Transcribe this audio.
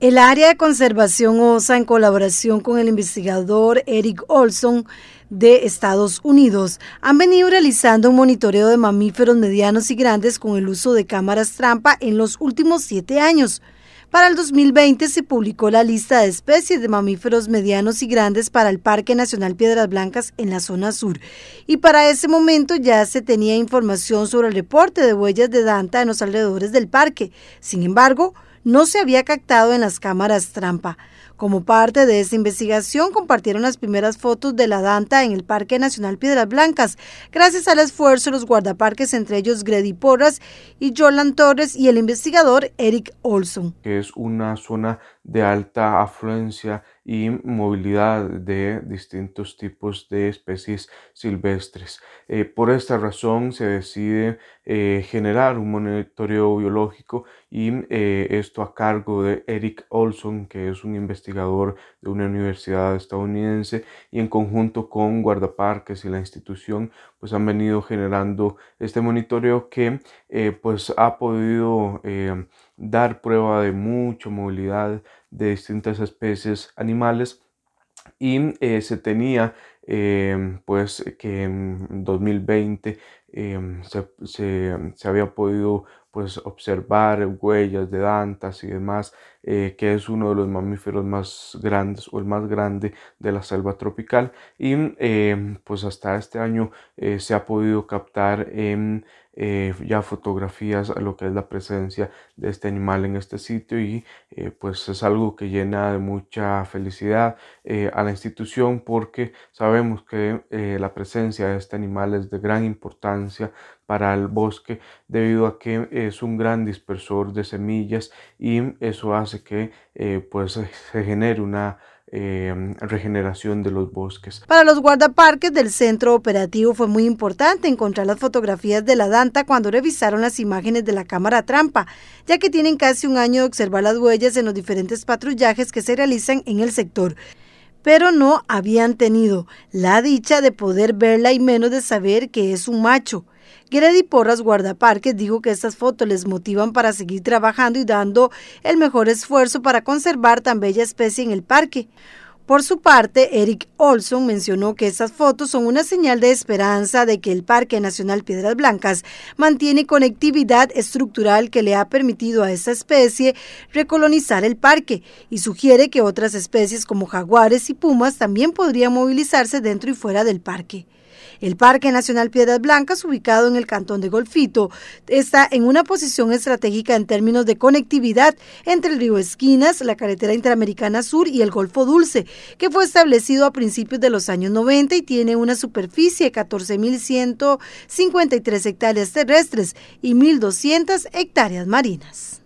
El área de conservación OSA, en colaboración con el investigador Eric Olson de Estados Unidos, han venido realizando un monitoreo de mamíferos medianos y grandes con el uso de cámaras trampa en los últimos siete años. Para el 2020 se publicó la lista de especies de mamíferos medianos y grandes para el Parque Nacional Piedras Blancas en la zona sur. Y para ese momento ya se tenía información sobre el reporte de huellas de Danta en los alrededores del parque. Sin embargo, no se había captado en las cámaras trampa, como parte de esta investigación, compartieron las primeras fotos de la Danta en el Parque Nacional Piedras Blancas, gracias al esfuerzo de los guardaparques, entre ellos Greddy Porras y Jolan Torres y el investigador Eric Olson. Es una zona de alta afluencia y movilidad de distintos tipos de especies silvestres. Eh, por esta razón se decide eh, generar un monitoreo biológico y eh, esto a cargo de Eric Olson, que es un investigador de una universidad estadounidense y en conjunto con guardaparques y la institución pues han venido generando este monitoreo que eh, pues ha podido eh, dar prueba de mucha movilidad de distintas especies animales y eh, se tenía pues que en 2020 se, se, había podido pues observar huellas de dantas y demás, eh, que es uno de los mamíferos más grandes o el más grande de la selva tropical y eh, pues hasta este año eh, se ha podido captar en eh, ya fotografías a lo que es la presencia de este animal en este sitio y eh, pues es algo que llena de mucha felicidad eh, a la institución porque sabemos que la presencia de este animal es de gran importancia para el bosque debido a que es un gran dispersor de semillas y eso hace que pues se genere una Em, regeneración de los bosques. Para los guardaparques del centro operativo fue muy importante encontrar las fotografías de la Danta cuando revisaron las imágenes de la cámara trampa, ya que tienen casi un año de observar las huellas en los diferentes patrullajes que se realizan en el sector pero no habían tenido la dicha de poder verla y menos de saber que es un macho. Grady Porras, guardaparques, dijo que estas fotos les motivan para seguir trabajando y dando el mejor esfuerzo para conservar tan bella especie en el parque. Por su parte, Eric Olson mencionó que estas fotos son una señal de esperanza de que el Parque Nacional Piedras Blancas mantiene conectividad estructural que le ha permitido a esta especie recolonizar el parque y sugiere que otras especies como jaguares y pumas también podrían movilizarse dentro y fuera del parque. El Parque Nacional Piedras Blancas, ubicado en el cantón de Golfito, está en una posición estratégica en términos de conectividad entre el río Esquinas, la carretera interamericana sur y el Golfo Dulce, que fue establecido a principios de los años 90 y tiene una superficie de 14.153 hectáreas terrestres y 1.200 hectáreas marinas.